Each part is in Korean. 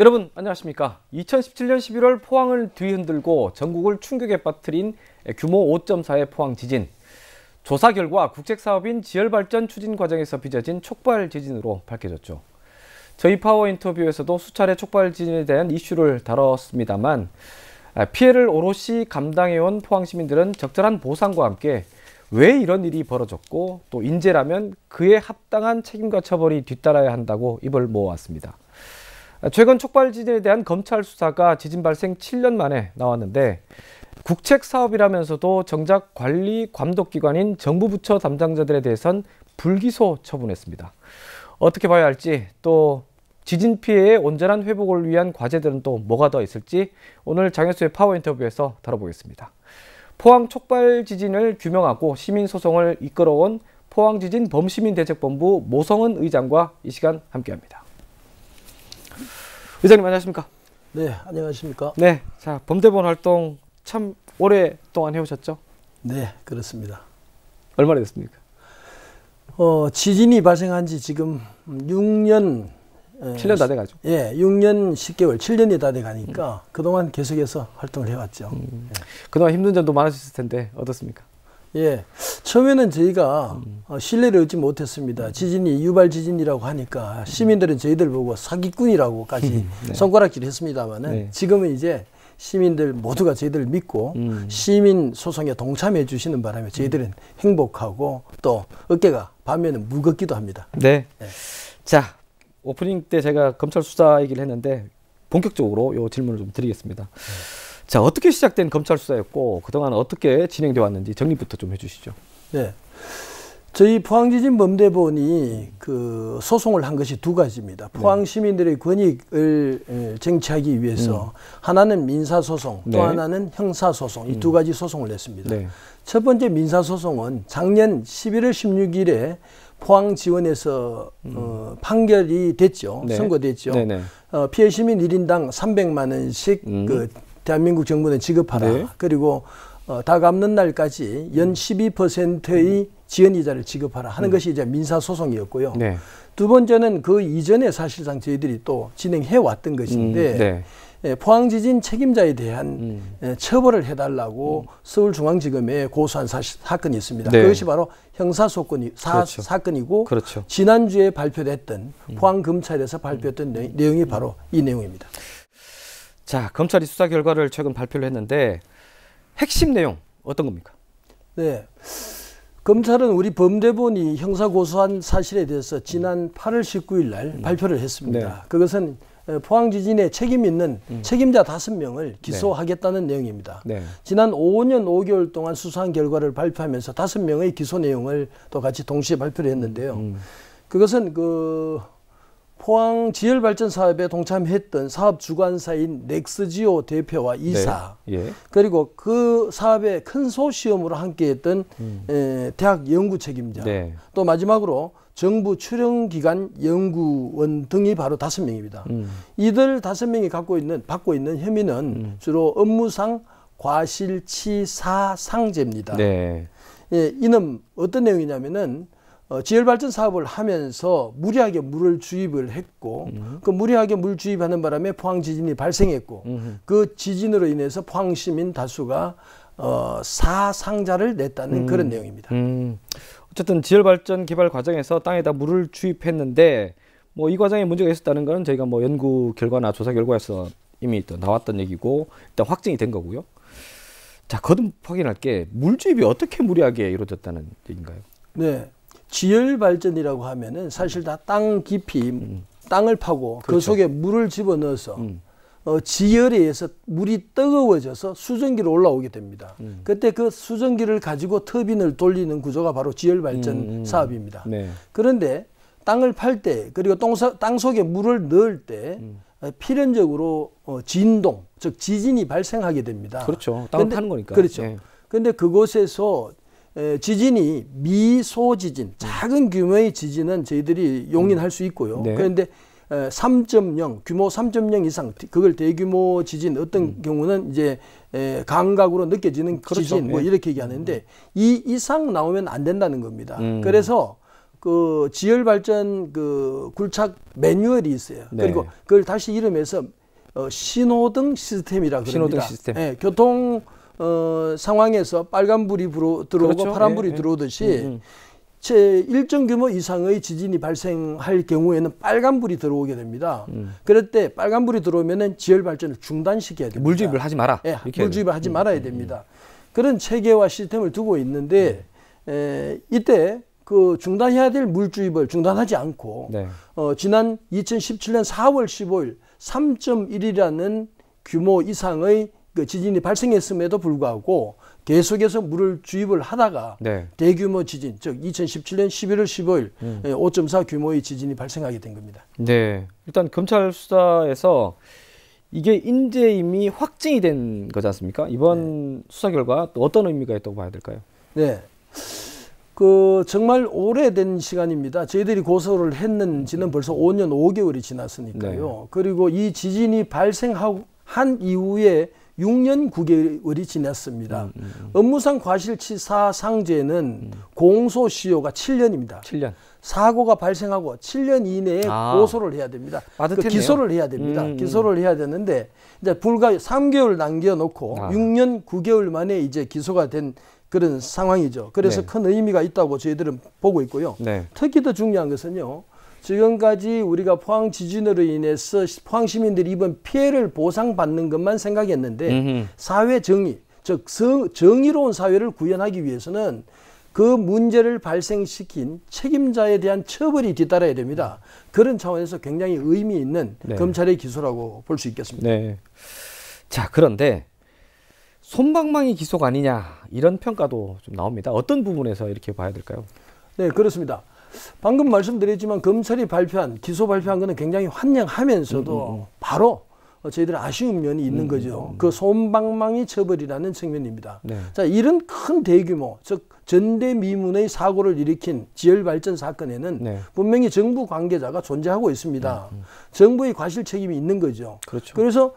여러분 안녕하십니까 2017년 11월 포항을 뒤흔들고 전국을 충격에 빠뜨린 규모 5.4의 포항 지진 조사 결과 국책사업인 지열발전 추진 과정에서 빚어진 촉발 지진으로 밝혀졌죠 저희 파워 인터뷰에서도 수차례 촉발 지진에 대한 이슈를 다뤘습니다만 아, 피해를 오롯이 감당해온 포항 시민들은 적절한 보상과 함께 왜 이런 일이 벌어졌고 또 인재라면 그에 합당한 책임과 처벌이 뒤따라야 한다고 입을 모아왔습니다 최근 촉발지진에 대한 검찰 수사가 지진 발생 7년 만에 나왔는데 국책 사업이라면서도 정작 관리 감독 기관인 정부 부처 담당자들에 대해선 불기소 처분했습니다. 어떻게 봐야 할지 또 지진 피해의 온전한 회복을 위한 과제들은 또 뭐가 더 있을지 오늘 장현수의 파워 인터뷰에서 다뤄보겠습니다. 포항 촉발 지진을 규명하고 시민 소송을 이끌어온 포항지진 범시민대책본부 모성은 의장과 이 시간 함께합니다. 의장님 안녕하십니까? 네, 안녕하십니까? 네, 자 범대본 활동 참 오랫동안 해오셨죠? 네, 그렇습니다. 얼마나 됐습니까? 어, 지진이 발생한 지 지금 6년 7년 다 돼가죠. 예, 6년 10개월, 7년이 다 돼가니까 음. 그동안 계속해서 활동을 해왔죠. 음. 예. 그동안 힘든 점도 많으셨을 텐데 어떻습니까? 예. 처음에는 저희가 어, 신뢰를 얻지 못했습니다. 음. 지진이 유발 지진이라고 하니까 음. 시민들은 저희들 보고 사기꾼이라고까지 음. 네. 손가락질 했습니다만은 네. 지금은 이제 시민들 모두가 저희들을 믿고 음. 시민 소송에 동참해 주시는 바람에 저희들은 행복하고 또 어깨가 반면에 무겁기도 합니다. 네. 네. 자, 오프닝 때 제가 검찰 수사 얘기를 했는데 본격적으로 요 질문을 좀 드리겠습니다. 네. 자, 어떻게 시작된 검찰 수사였고 그동안 어떻게 진행돼 왔는지 정리부터 좀 해주시죠. 네. 저희 포항지진 범대본이 그 소송을 한 것이 두 가지입니다. 네. 포항 시민들의 권익을 예, 쟁취하기 위해서 음. 하나는 민사 소송, 네. 또 하나는 형사 소송 이두 음. 가지 소송을 냈습니다. 네. 첫 번째 민사 소송은 작년 11월 16일에 포항 지원에서 음. 어, 판결이 됐죠. 네. 선고됐죠. 네, 네. 어, 피해 시민 1인당 300만 원씩 음. 그 대한민국 정부는 지급하라. 네. 그리고 어, 다 갚는 날까지 연 12%의 음. 음. 지연 이자를 지급하라 하는 음. 것이 이제 민사 소송이었고요. 네. 두 번째는 그 이전에 사실상 저희들이 또 진행해 왔던 것인데 음. 네. 예, 포항 지진 책임자에 대한 음. 예, 처벌을 해달라고 음. 서울중앙지검에 고소한 사시, 사건이 있습니다. 네. 그것이 바로 형사 소건이 사, 그렇죠. 사건이고 그렇죠. 지난주에 발표됐던 포항 검찰에서 발표했던 내용이 바로 이 내용입니다. 자, 검찰이 수사 결과를 최근 발표를 했는데 핵심 내용 어떤 겁니까? 네. 검찰은 우리 범죄본이 형사 고소한 사실에 대해서 지난 8월 19일 날 음. 발표를 했습니다. 네. 그것은 포항 지진에 책임 있는 음. 책임자 다섯 명을 네. 기소하겠다는 네. 내용입니다. 네. 지난 5년 5개월 동안 수사한 결과를 발표하면서 다섯 명의 기소 내용을 또 같이 동시에 발표를 했는데요. 음. 그것은 그 포항 지열 발전 사업에 동참했던 사업 주관사인 넥스지오 대표와 이사 네. 예. 그리고 그 사업의 큰소시엄으로 함께했던 음. 에, 대학 연구 책임자 네. 또 마지막으로 정부 출연기관 연구원 등이 바로 다섯 명입니다. 음. 이들 다섯 명이 갖고 있는 받고 있는 혐의는 음. 주로 업무상 과실치사상제입니다. 네. 예, 이는 어떤 내용이냐면은 어, 지열발전 사업을 하면서 무리하게 물을 주입을 했고 음. 그 무리하게 물 주입하는 바람에 포항 지진이 발생했고 음. 그 지진으로 인해서 포항 시민 다수가 어, 사상자를 냈다는 음. 그런 내용입니다. 음. 어쨌든 지열발전 개발 과정에서 땅에다 물을 주입했는데 뭐 이 과정에 문제가 있었다는 건 저희가 뭐 연구 결과나 조사 결과에서 이미 또 나왔던 얘기고 일단 확정이 된 거고요. 자 거듭 확인할 게 물주입이 어떻게 무리하게 이루어졌다는 얘기인가요? 네. 지열 발전이라고 하면은 사실 다 땅 깊이 음. 땅을 파고 그 그렇죠. 그 속에 물을 집어넣어서 음. 어, 지열에 의해서 물이 뜨거워져서 수증기로 올라오게 됩니다. 음. 그때 그 수증기를 가지고 터빈을 돌리는 구조가 바로 지열 발전 음, 음, 음. 사업입니다. 네. 그런데 땅을 팔 때 그리고 똥사, 땅 속에 물을 넣을 때 필연적으로 어, 진동 즉 지진이 발생하게 됩니다. 그렇죠. 땅을 근데, 파는 거니까. 그렇죠. 네. 근데 그곳에서 지진이 미소지진, 작은 규모의 지진은 저희들이 용인할 수 있고요. 네. 그런데 3.0 규모 3.0 이상 그걸 대규모 지진 어떤 음. 경우는 이제 감각으로 느껴지는 그렇죠. 지진 뭐 네. 이렇게 얘기하는데 이 이상 나오면 안 된다는 겁니다. 음. 그래서 그 지열 발전 그 굴착 매뉴얼이 있어요. 네. 그리고 그걸 다시 이름해서 어, 신호등 시스템이라 고럽니다 신호등 시스템. 예, 교통 어, 상황에서 빨간불이 들어오고 그렇죠. 파란불이 예, 예, 들어오듯이 예. 제 일정 규모 이상의 지진이 발생할 경우에는 빨간불이 들어오게 됩니다. 음. 그럴 때 빨간불이 들어오면은 지열 발전을 중단시켜야 됩니다. 물주입을 하지 마라. 예, 물주입을 해야. 하지 음, 말아야 됩니다. 그런 체계와 시스템을 두고 있는데 네. 에, 이때 그 중단해야 될 물주입을 중단하지 않고 네. 어, 지난 2017년 4월 15일 3.1이라는 규모 이상의 그 지진이 발생했음에도 불구하고 계속해서 물을 주입을 하다가 네. 대규모 지진, 즉 2017년 11월 15일 음. 5.4 예, 규모의 지진이 발생하게 된 겁니다. 네, 일단 검찰 수사에서 이게 인재임이 확증이 된 거지 않습니까? 이번 네. 수사 결과 또 어떤 의미가 있다고 봐야 될까요? 네. 그 정말 오래된 시간입니다. 저희들이 고소를 했는지는 벌써 5년 5개월이 지났으니까요. 네. 그리고 이 지진이 발생한 이후에 6년 9개월이 지났습니다. 음, 음, 음, 업무상 과실치사 상재는 공소시효가 7년입니다. 7년. 사고가 발생하고 7년 이내에 아. 고소를 해야 됩니다. 그 기소를 해야 됩니다. 음, 기소를 해야 되는데 이제 불과 3개월 남겨놓고 아. 6년 9개월 만에 이제 기소가 된 그런 상황이죠. 그래서 네. 큰 의미가 있다고 저희들은 보고 있고요. 네. 특히 더 중요한 것은요. 지금까지 우리가 포항 지진으로 인해서 포항 시민들이 입은 피해를 보상받는 것만 생각했는데 음흠. 사회 정의, 즉 정의로운 사회를 구현하기 위해서는 그 문제를 발생시킨 책임자에 대한 처벌이 뒤따라야 됩니다. 그런 차원에서 굉장히 의미 있는 네. 검찰의 기소라고 볼 수 있겠습니다. 네. 자, 그런데 손방망이 기소가 아니냐 이런 평가도 좀 나옵니다. 어떤 부분에서 이렇게 봐야 될까요? 네, 그렇습니다. 방금 말씀드렸지만 검찰이 발표한 기소 발표한 거는 굉장히 환영하면서도 음, 음, 음. 바로 저희들 아쉬운 면이 있는 음, 거죠. 그 솜방망이 처벌이라는 측면입니다. 네. 자, 이런 큰 대규모, 즉 전대미문의 사고를 일으킨 지열발전 사건에는 네. 분명히 정부 관계자가 존재하고 있습니다. 음, 음. 정부의 과실 책임이 있는 거죠. 그렇죠. 그래서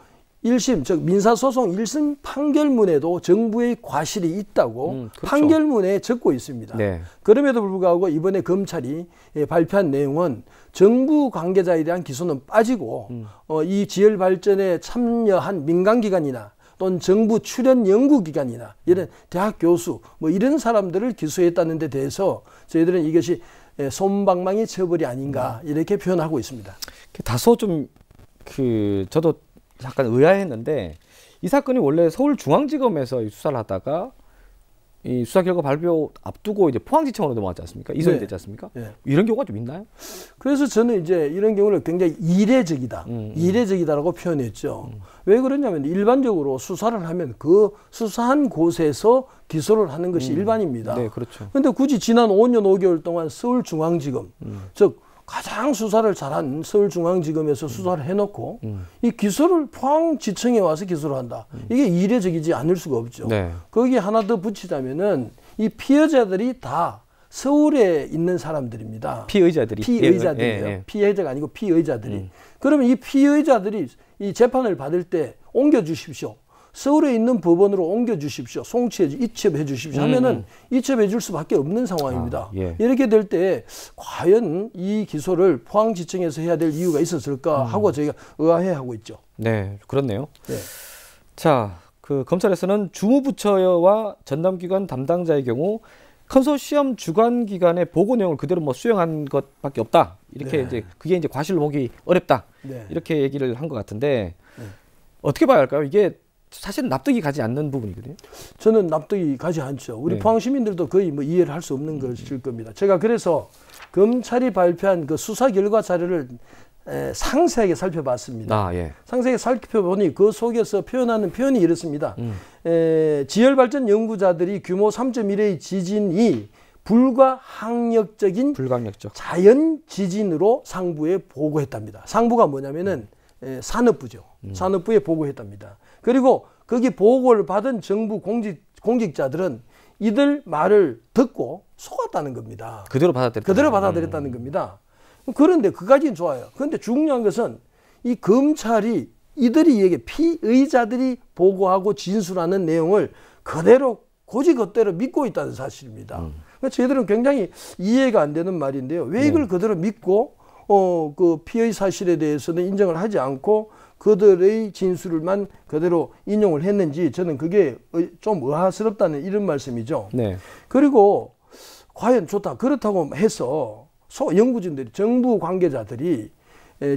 1심 즉 민사소송 1심 판결문에도 정부의 과실이 있다고 음, 그렇죠. 판결문에 적고 있습니다. 네. 그럼에도 불구하고 이번에 검찰이 예, 발표한 내용은 정부 관계자에 대한 기소는 빠지고 음. 어, 이 지열 발전에 참여한 민간기관이나 또는 정부 출연 연구기관이나 이런 음. 대학 교수 뭐 이런 사람들을 기소했다는 데 대해서 저희들은 이것이 솜방망이 예, 처벌이 아닌가 음. 이렇게 표현하고 있습니다. 다소 좀 그 저도 약간 의아했는데 이 사건이 원래 서울중앙지검에서 수사를 하다가 이 수사 결과 발표 앞두고 이제 포항지청으로 넘어갔지 않습니까? 이송이 네. 됐지 않습니까? 네. 이런 경우가 좀 있나요? 그래서 저는 이제 이런 경우를 굉장히 이례적이다, 음, 음. 이례적이다라고 표현했죠. 음. 왜 그러냐면 일반적으로 수사를 하면 그 수사한 곳에서 기소를 하는 것이 음. 일반입니다. 네, 그렇죠. 그데 굳이 지난 5년 5개월 동안 서울중앙지검, 음. 즉 가장 수사를 잘한 서울중앙지검에서 수사를 해놓고 음. 이 기소를 포항지청에 와서 기소를 한다. 음. 이게 이례적이지 않을 수가 없죠. 네. 거기에 하나 더 붙이자면은 이 피해자들이 다 서울에 있는 사람들입니다. 피의자들이 피의자들이요. 예, 예. 피해자가 아니고 피의자들이. 음. 그러면 이 피의자들이 이 재판을 받을 때 옮겨 주십시오. 서울에 있는 법원으로 옮겨 주십시오. 송치해 이첩해 주십시오. 음, 하면은 음. 이첩해 줄 수밖에 없는 상황입니다. 아, 예. 이렇게 될 때 과연 이 기소를 포항지청에서 해야 될 이유가 있었을까 음. 하고 저희가 의아해하고 있죠. 네, 그렇네요. 네. 자, 그 검찰에서는 주무부처와 전담기관 담당자의 경우 컨소시엄 주관 기관의 보고 내용을 그대로 뭐 수용한 것밖에 없다. 이렇게 네. 이제 그게 이제 과실로 보기 어렵다. 네. 이렇게 얘기를 한 것 같은데 네. 어떻게 봐야 할까요? 이게 사실 은 납득이 가지 않는 부분이거든요. 저는 납득이 가지 않죠. 우리 네. 포항 시민들도 거의 뭐 이해를 할 수 없는 음, 음. 것일 겁니다. 제가 그래서 검찰이 발표한 그 수사 결과 자료를 에, 상세하게 살펴봤습니다. 아, 예. 상세하게 살펴보니 그 속에서 표현하는 표현이 이렇습니다. 음. 에, 지열발전 연구자들이 규모 3.1의 지진이 불가 항력적인 불강력적. 자연 지진으로 상부에 보고했답니다. 상부가 뭐냐면은 음. 에, 산업부죠. 음. 산업부에 보고했답니다. 그리고 거기 보고를 받은 정부 공직, 공직자들은 이들 말을 듣고 속았다는 겁니다. 그대로 받아들였다. 그대로 받아들였다는 음. 겁니다. 그런데 그까지는 좋아요. 그런데 중요한 것은 이 검찰이 이들이 얘기 피의자들이 보고하고 진술하는 내용을 그대로 고지그대로 믿고 있다는 사실입니다. 음. 그러니까 저희들은 굉장히 이해가 안 되는 말인데요. 왜 이걸 네. 그대로 믿고 어그 피의 사실에 대해서는 인정을 하지 않고 그들의 진술만 그대로 인용을 했는지 저는 그게 좀 의아스럽다는 이런 말씀이죠. 네. 그리고 과연 좋다 그렇다고 해서 소 연구진들이 정부 관계자들이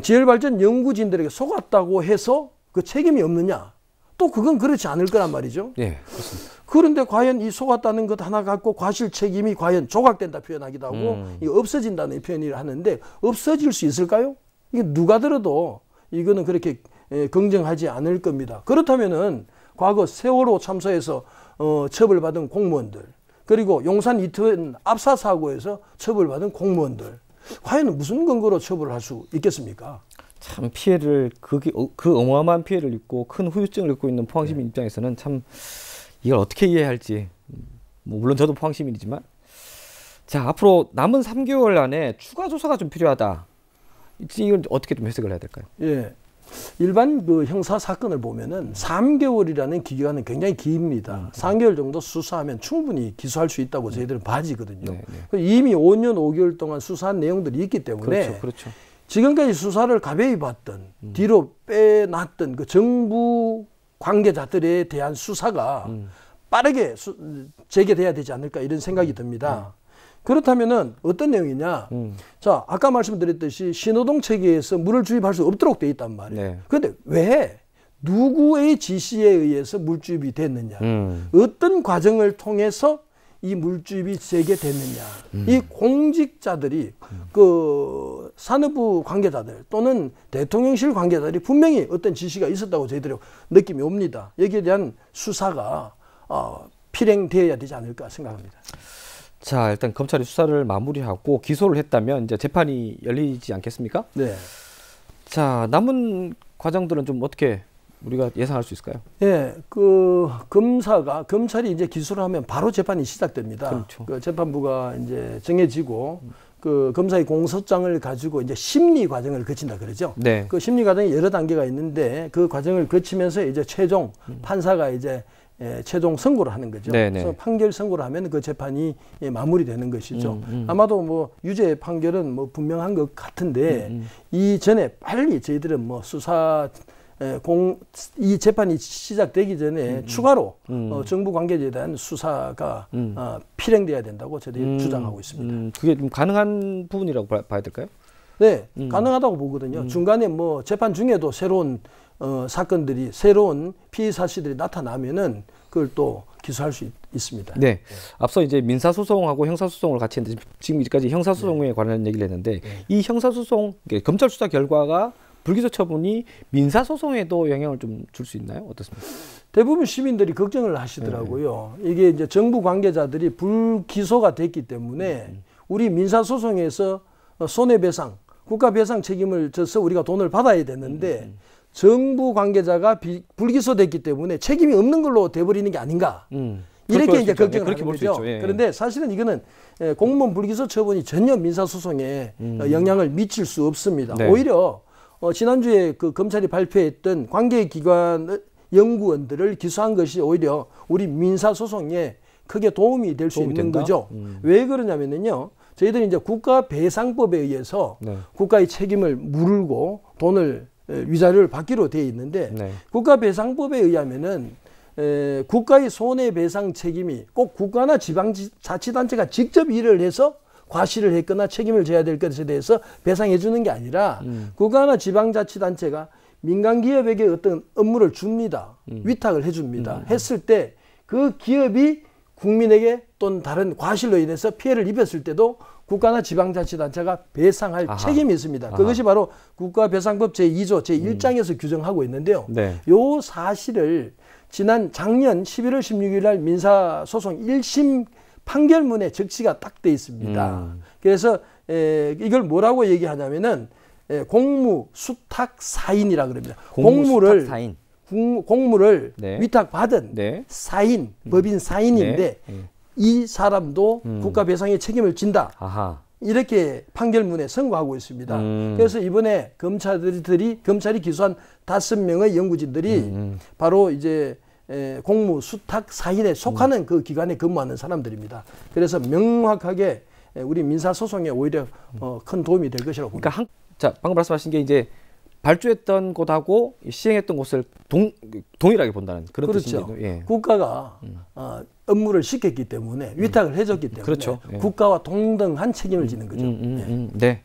지열발전 연구진들에게 속았다고 해서 그 책임이 없느냐? 또 그건 그렇지 않을 거란 말이죠. 예, 그렇습니다. 그런데 과연 이 속았다는 것 하나 갖고 과실 책임이 과연 조각된다 표현하기도 하고 음. 이 없어진다는 표현을 하는데 없어질 수 있을까요? 이게 누가 들어도 이거는 그렇게 예, 긍정하지 않을 겁니다. 그렇다면은 과거 세월호 참사에서 어, 처벌받은 공무원들 그리고 용산 이태원 압사 사고에서 처벌받은 공무원들 과연 무슨 근거로 처벌할 수 있겠습니까? 참 피해를 그, 그 어마어마한 피해를 입고 큰 후유증을 입고 있는 포항시민 네. 입장에서는 참 이걸 어떻게 이해해야 할지 뭐 물론 저도 포항시민이지만 자 앞으로 남은 3개월 안에 추가 조사가 좀 필요하다 이걸 어떻게 좀 해석을 해야 될까요? 예. 일반 그 형사 사건을 보면은 3개월이라는 기간은 굉장히 깁니다. 음. 3개월 정도 수사하면 충분히 기소할 수 있다고 음. 저희들은 봐지거든요. 네, 네. 이미 5년 5개월 동안 수사한 내용들이 있기 때문에 그렇죠, 그렇죠. 지금까지 수사를 가벼이 봤던 음. 뒤로 빼놨던 그 정부 관계자들에 대한 수사가 음. 빠르게 재개돼야 되지 않을까 이런 생각이 음. 듭니다. 음. 그렇다면은 어떤 내용이냐? 음. 자, 아까 말씀드렸듯이 신호동 체계에서 물을 주입할 수 없도록 돼 있단 말이에요. 네. 그런데 왜 누구의 지시에 의해서 물주입이 됐느냐? 음. 어떤 과정을 통해서 이 물주입이 재개됐느냐? 음. 이 공직자들이 그 산업부 관계자들 또는 대통령실 관계자들이 분명히 어떤 지시가 있었다고 저희들이 느낌이 옵니다. 여기에 대한 수사가 어, 필행되어야 되지 않을까 생각합니다. 자 일단 검찰이 수사를 마무리하고 기소를 했다면 이제 재판이 열리지 않겠습니까? 네. 자 남은 과정들은 좀 어떻게 우리가 예상할 수 있을까요? 예, 그 검사가 검찰이 이제 기소를 하면 바로 재판이 시작됩니다. 그렇죠. 그 재판부가 이제 정해지고 그 검사의 공소장을 가지고 이제 심리 과정을 거친다 그러죠. 네. 그 심리 과정이 여러 단계가 있는데 그 과정을 거치면서 이제 최종 음. 판사가 이제 예, 최종 선고를 하는 거죠. 네네. 네. 그래서 판결 선고를 하면 그 재판이 예, 마무리되는 것이죠. 음, 음. 아마도 뭐 유죄 판결은 뭐 분명한 것 같은데 음, 음, 이 전에 빨리 저희들은 뭐 수사 예, 공, 이 재판이 시작되기 전에 음, 음. 추가로 어, 정부 관계자에 대한 수사가 어, 필행돼야 된다고 저희들이 주장하고 있습니다. 그게 좀 가능한 부분이라고 봐, 야 될까요? 네, 가능하다고 보거든요. 중간에 뭐 재판 중에도 새로운 어, 사건들이 새로운 피해 사실들이 나타나면은 그걸 또 기소할 수 있, 습니다 네. 네. 앞서 이제 민사 소송하고 형사 소송을 같이 했는데 지금까지 형사 소송에 네. 관한 얘기를 했는데 네. 이 형사 소송 검찰 수사 결과가 불기소 처분이 민사 소송에도 영향을 좀 줄 수 있나요? 어떻습니까? 대부분 시민들이 걱정을 하시더라고요. 이게 이제 정부 관계자들이 불기소가 됐기 때문에 음, 음. 우리 민사 소송에서 손해배상, 국가배상 책임을 져서 우리가 돈을 받아야 되는데 음, 정부 관계자가 비, 불기소됐기 때문에 책임이 없는 걸로 돼버리는 게 아닌가. 음, 이렇게 이제 걱정을 네, 하는 거죠. 예, 예. 그런데 사실은 이거는 예, 공무원 불기소 처분이 전혀 민사소송에 어, 음. 영향을 미칠 수 없습니다. 네. 오히려 어, 지난주에 그 검찰이 발표했던 관계기관 연구원들을 기소한 것이 오히려 우리 민사소송에 크게 도움이 될 수 있는 된다? 거죠. 음. 왜 그러냐면요. 저희들이 이제 국가배상법에 의해서 네. 국가의 책임을 물고 돈을 위자료를 받기로 되어 있는데 네. 국가배상법에 의하면은 국가의 손해배상 책임이 꼭 국가나 지방자치단체가 직접 일을 해서 과실을 했거나 책임을 져야 될 것에 대해서 배상해 주는 게 아니라 음. 국가나 지방자치단체가 민간 기업에게 어떤 업무를 줍니다. 음. 위탁을 해 줍니다. 음. 했을 때 그 기업이 국민에게 또는 다른 과실로 인해서 피해를 입혔을 때도 국가나 지방자치단체가 배상할 아하. 책임이 있습니다. 아하. 그것이 바로 국가배상법 제2조 제1장에서 음. 규정하고 있는데요. 네. 요 사실을 지난 작년 11월 16일 날 민사소송 1심 판결문에 적시가 딱 돼 있습니다. 음. 그래서 에, 이걸 뭐라고 얘기하냐면은 에, 공무 수탁 사인이라 그럽니다. 공무 를 사인. 공, 공무를 네. 위탁받은 네. 사인, 법인 음. 사인인데 네. 네. 이 사람도 음. 국가 배상의 책임을 진다. 아하. 이렇게 판결문에 선고하고 있습니다. 음. 그래서 이번에 검찰들이 검찰이 기소한 다섯 명의 연구진들이 음. 음. 바로 이제 공무 수탁 사인에 속하는 음. 그 기관에 근무하는 사람들입니다. 그래서 명확하게 우리 민사 소송에 오히려 어, 큰 도움이 될 것이라고 그러니까 봅니다. 그러니까 한, 자 방금 말씀하신 게 이제 발주했던 곳하고 시행했던 곳을 동, 동일하게 본다는 그런 그렇죠. 뜻인데요. 예. 국가가 음. 어, 업무를 시켰기 때문에 음. 위탁을 해줬기 때문에 그렇죠. 예. 국가와 동등한 책임을 지는 거죠. 네. 네.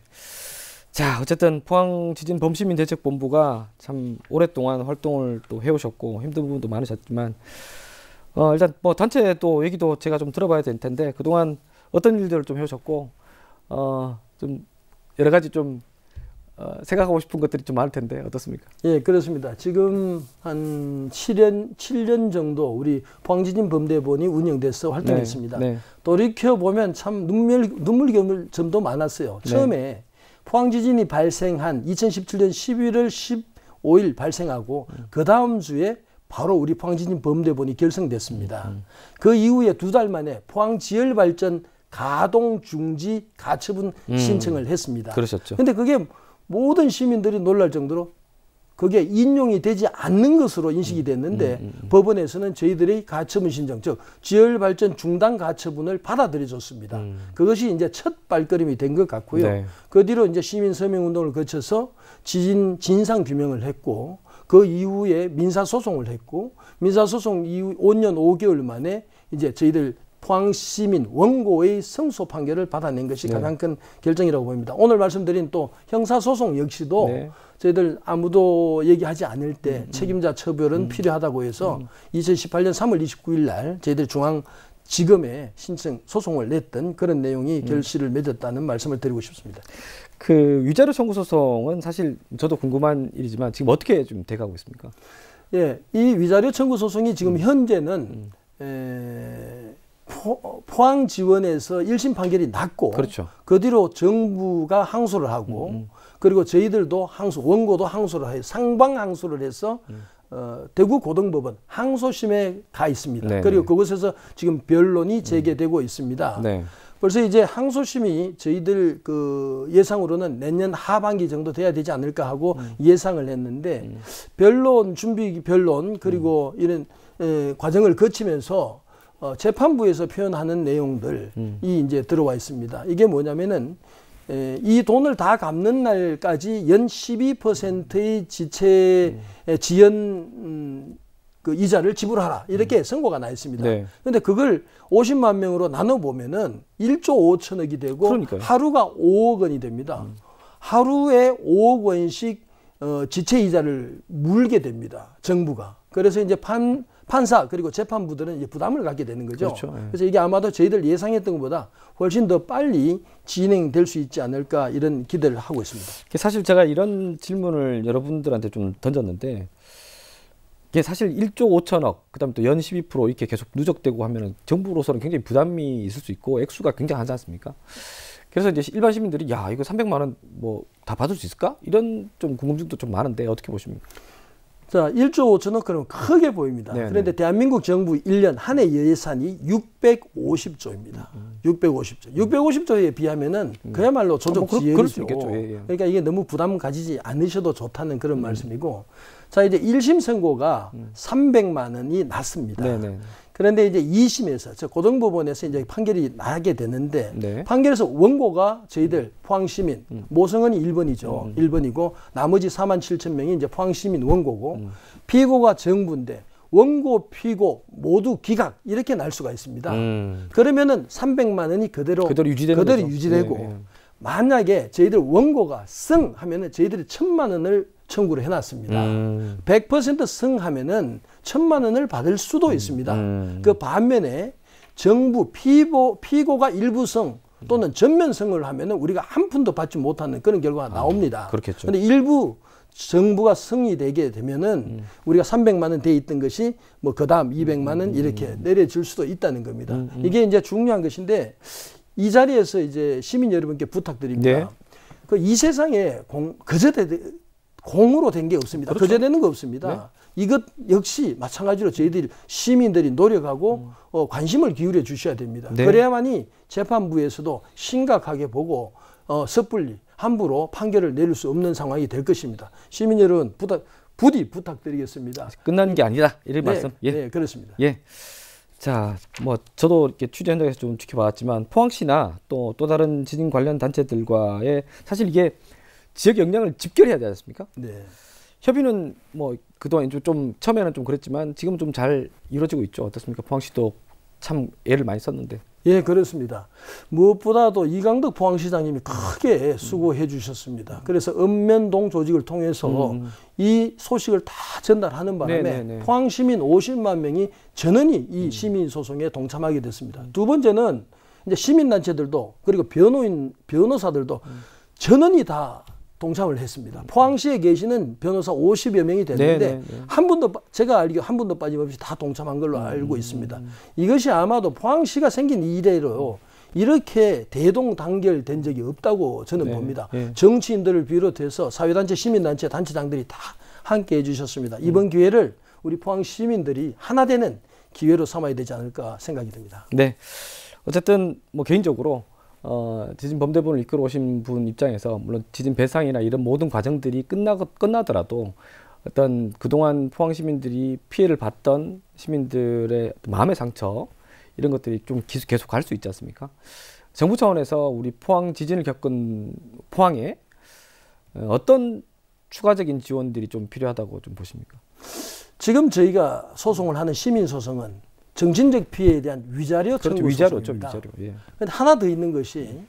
자, 어쨌든 포항 지진 범시민 대책 본부가 참 오랫동안 활동을 또 해오셨고 힘든 부분도 많으셨지만 어, 일단 뭐 단체 또 얘기도 제가 좀 들어봐야 될 텐데 그동안 어떤 일들을 좀 해오셨고 어, 좀 여러 가지 좀 어, 생각하고 싶은 것들이 좀 많을 텐데 어떻습니까? 예, 그렇습니다. 지금 한 7년 7년 정도 우리 포항지진 범대본이 운영돼서 활동했습니다. 네, 네. 돌이켜 보면 참 눈물 눈물 겨물 점도 많았어요. 네. 처음에 포항지진이 발생한 2017년 11월 15일 발생하고 음. 그 다음 주에 바로 우리 포항지진 범대본이 결성됐습니다. 음. 음. 그 이후에 두 달 만에 포항지열발전 가동 중지 가처분 음. 신청을 했습니다. 그러셨죠. 근데 그게 모든 시민들이 놀랄 정도로 그게 인용이 되지 않는 것으로 인식이 음, 됐는데 음, 음, 음, 법원에서는 저희들의 가처분 신청 즉 지열 발전 중단 가처분을 받아들여 줬습니다. 음. 그것이 이제 첫 발걸음이 된 것 같고요. 네. 그 뒤로 이제 시민 서명 운동을 거쳐서 지진 진상 규명을 했고 그 이후에 민사소송을 했고 민사소송 이후 5년 5개월 만에 이제 저희들 포항 시민 원고의 승소 판결을 받아낸 것이 네. 가장 큰 결정이라고 봅니다. 오늘 말씀드린 또 형사소송 역시도 네. 저희들 아무도 얘기하지 않을 때 음, 음, 책임자 처벌은 음, 필요하다고 해서 음. 2018년 3월 29일 날 저희들 중앙 지금에 신청 소송을 냈던 그런 내용이 음. 결실을 맺었다는 말씀을 드리고 싶습니다. 그 위자료 청구 소송은 사실 저도 궁금한 일이지만 지금 어떻게 좀 돼가고 있습니까? 예, 이 위자료 청구 소송이 지금 음. 현재는 에, 포, 포항 지원에서 1심 판결이 났고 그렇죠. 그 뒤로 정부가 항소를 하고 음, 음. 그리고 저희들도 항소 원고도 항소를 해 상방 항소를 해서 음. 어, 대구 고등법원 항소심에 가 있습니다. 네네. 그리고 네. 그곳에서 지금 변론이 음. 재개되고 음. 있습니다. 네. 벌써 이제 항소심이 저희들 그 예상으로는 내년 하반기 정도 돼야 되지 않을까 하고 음. 예상을 했는데 음. 변론 준비 변론 그리고 음. 이런 에, 과정을 거치면서 어, 재판부에서 표현하는 내용들이 음. 이제 들어와 있습니다. 이게 뭐냐면은 에, 이 돈을 다 갚는 날까지 연 12%의 지체 음. 지연 음, 그 이자를 지불하라 이렇게 음. 선고가 나 있습니다. 그런데 네. 그걸 50만 명으로 나눠 보면은 1조 5천억이 되고 그러니까요. 하루가 5억 원이 됩니다. 음. 하루에 5억 원씩 어, 지체 이자를 물게 됩니다. 정부가. 그래서 이제 판 판사 그리고 재판부들은 부담을 갖게 되는 거죠. 그렇죠. 예. 그래서 이게 아마도 저희들 예상했던 것보다 훨씬 더 빨리 진행될 수 있지 않을까 이런 기대를 하고 있습니다. 사실 제가 이런 질문을 여러분들한테 좀 던졌는데 이게 사실 1조 5천억, 그다음에 또 연 12% 이렇게 계속 누적되고 하면은 정부로서는 굉장히 부담이 있을 수 있고 액수가 굉장하지 않습니까? 그래서 이제 일반 시민들이 야 이거 300만 원뭐 다 받을 수 있을까? 이런 좀 궁금증도 좀 많은데 어떻게 보십니까? 자, 1조 5천억 그러면 크게 보입니다. 네네. 그런데 네. 대한민국 정부 1년 한해 예산이 650조입니다. 음. 650조. 650조에 비하면은 음. 그야말로 조정 아, 뭐 지혜죠. 예, 예. 그러니까 이게 너무 부담 가지지 않으셔도 좋다는 그런 음. 말씀이고 자, 이제 1심 선고가 음. 300만 원이 났습니다. 네네. 네, 네. 그런데 이제 2심에서, 저 고등법원에서 이제 판결이 나게 되는데 네. 판결에서 원고가 저희들 음. 포항시민, 음. 모성은 1번이죠. 음. 1번이고 음. 나머지 4만 7천 명이 이제 포항시민 원고고 음. 피고가 정부인데 원고 피고 모두 기각 이렇게 날 수가 있습니다. 음. 그러면은 300만 원이 그대로 그대로 유지되 그대로 유지되고 네. 만약에 저희들 원고가 승 하면은 저희들이 천만 원을 청구를 해놨습니다. 음. 100%승 하면은 천만 원을 받을 수도 음. 있습니다. 음. 그 반면에 정부 피고, 피고가 일부승 또는 전면승을 하면은 우리가 한 푼도 받지 못하는 그런 결과가 아, 나옵니다. 아, 그렇겠죠. 근데 일부 정부가 승이 되게 되면은 음. 우리가 300만 원 돼 있던 것이 뭐 그다음 200만 원 음. 이렇게 내려질 수도 있다는 겁니다. 음. 음. 이게 이제 중요한 것인데 이 자리에서 이제 시민 여러분께 부탁드립니다. 네. 그이 세상에 공, 거제되, 공으로 된 게 없습니다. 그렇죠. 거제되는 거 없습니다. 네. 이것 역시 마찬가지로 저희들 시민들이 노력하고 음. 어, 관심을 기울여 주셔야 됩니다. 네. 그래야만이 재판부에서도 심각하게 보고 어, 섣불리 함부로 판결을 내릴 수 없는 상황이 될 것입니다. 시민 여러분 부탁, 부디 부탁드리겠습니다. 끝난 게 아니다. 이런 네, 말씀. 예. 네, 그렇습니다. 예. 자, 뭐 저도 이렇게 취재 현장에서 좀 지켜봤지만 포항시나 또 또 다른 지진 관련 단체들과의 사실 이게 지역 역량을 집결해야 되지 않습니까? 네. 협의는 뭐 그동안 좀 처음에는 좀 그랬지만 지금은 좀 잘 이루어지고 있죠. 어떻습니까? 포항시도 참 애를 많이 썼는데. 예, 그렇습니다. 무엇보다도 이강덕 포항시장님이 크게 수고해 주셨습니다. 음. 그래서 읍면동 조직을 통해서 음, 음. 이 소식을 다 전달하는 바람에 네네네. 포항 시민 50만 명이 전원이 이 음. 시민 소송에 동참하게 됐습니다. 두 번째는 이제 시민 단체들도 그리고 변호인 변호사들도 전원이 다 동참을 했습니다. 포항시에 계시는 변호사 50여 명이 됐는데 네, 네, 네. 한 분도 제가 알기로 한 분도 빠짐없이 다 동참한 걸로 음. 알고 있습니다. 이것이 아마도 포항시가 생긴 이래로 이렇게 대동단결된 적이 없다고 저는 네, 봅니다. 네. 정치인들을 비롯해서 사회단체, 시민단체, 단체장들이 다 함께 해주셨습니다. 음. 이번 음. 기회를 우리 포항 시민들이 하나 되는 기회로 삼아야 되지 않을까 생각이 듭니다. 네. 어쨌든 뭐 개인적으로 어, 지진 범대본을 이끌어 오신 분 입장에서 물론 지진 배상이나 이런 모든 과정들이 끝나 끝나더라도 어떤 그동안 포항 시민들이 피해를 봤던 시민들의 마음의 상처 이런 것들이 좀 계속 계속 갈 수 있지 않습니까? 정부 차원에서 우리 포항 지진을 겪은 포항에 어, 어떤 추가적인 지원들이 좀 필요하다고 좀 보십니까? 지금 저희가 소송을 하는 시민 소송은 정신적 피해에 대한 위자료 그렇죠. 청구 위자료 좀 위자료. 예. 하나 더 있는 것이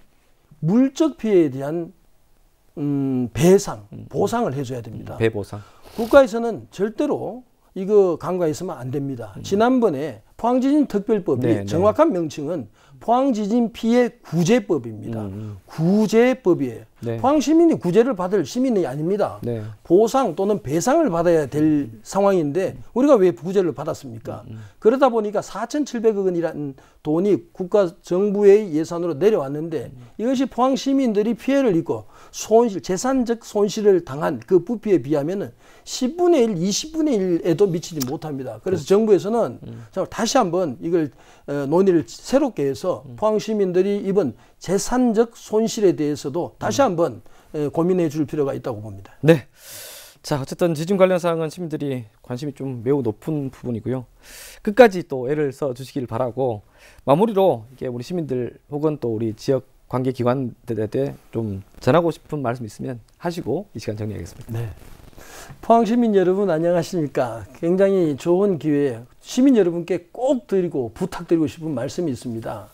물적 피해에 대한 음, 배상 음. 보상을 해줘야 됩니다. 음, 배보상. 국가에서는 절대로 이거 간과했으면안 됩니다. 음. 지난번에 포항지진 특별법이 네, 네. 정확한 명칭은 포항 지진 피해 구제법입니다. 음, 음. 구제법이에요. 네. 포항 시민이 구제를 받을 시민이 아닙니다. 네. 보상 또는 배상을 받아야 될 음. 음. 상황인데 우리가 왜 구제를 받았습니까? 음. 음. 그러다 보니까 4,700억 원이라는 돈이 국가 정부의 예산으로 내려왔는데 이것이 포항 시민들이 피해를 입고 손실, 재산적 손실을 당한 그 부피에 비하면 10분의 1, 20분의 1에도 미치지 못합니다. 그래서 그렇지. 정부에서는 음. 다시 한번 이걸 어, 논의를 새롭게 해서 음. 포항 시민들이 입은 재산적 손실에 대해서도 다시 음. 한번 어, 고민해 줄 필요가 있다고 봅니다. 네. 자, 어쨌든 지진 관련 사항은 시민들이 관심이 좀 매우 높은 부분이고요. 끝까지 또 애를 써 주시길 바라고 마무리로 이게 우리 시민들 혹은 또 우리 지역 관계 기관들한테 좀 전하고 싶은 말씀 있으면 하시고 이 시간 정리하겠습니다. 네. 포항 시민 여러분 안녕하십니까? 굉장히 좋은 기회 시민 여러분께 꼭 드리고 부탁드리고 싶은 말씀이 있습니다.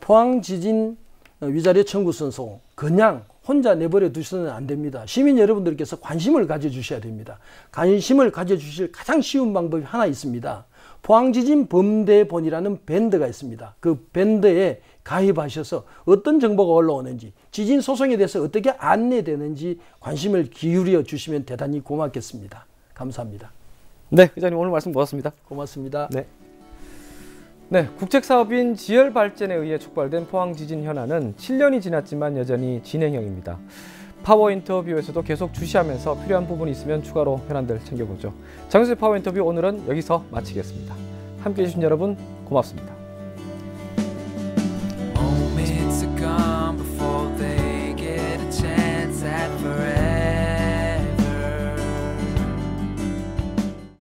포항 지진 어, 위자료 청구 선소 그냥 혼자 내버려 두셔서는 안 됩니다. 시민 여러분들께서 관심을 가져주셔야 됩니다. 관심을 가져주실 가장 쉬운 방법이 하나 있습니다. 포항지진 범대본이라는 밴드가 있습니다. 그 밴드에 가입하셔서 어떤 정보가 올라오는지 지진 소송에 대해서 어떻게 안내되는지 관심을 기울여 주시면 대단히 고맙겠습니다. 감사합니다. 네, 기자님 오늘 말씀 고맙습니다. 고맙습니다. 네. 네, 국책사업인 지열 발전에 의해 촉발된 포항 지진 현안은 7년이 지났지만 여전히 진행형입니다. 파워 인터뷰에서도 계속 주시하면서 필요한 부분이 있으면 추가로 현안들 챙겨보죠. 장수 파워 인터뷰 오늘은 여기서 마치겠습니다. 함께해 주신 여러분 고맙습니다.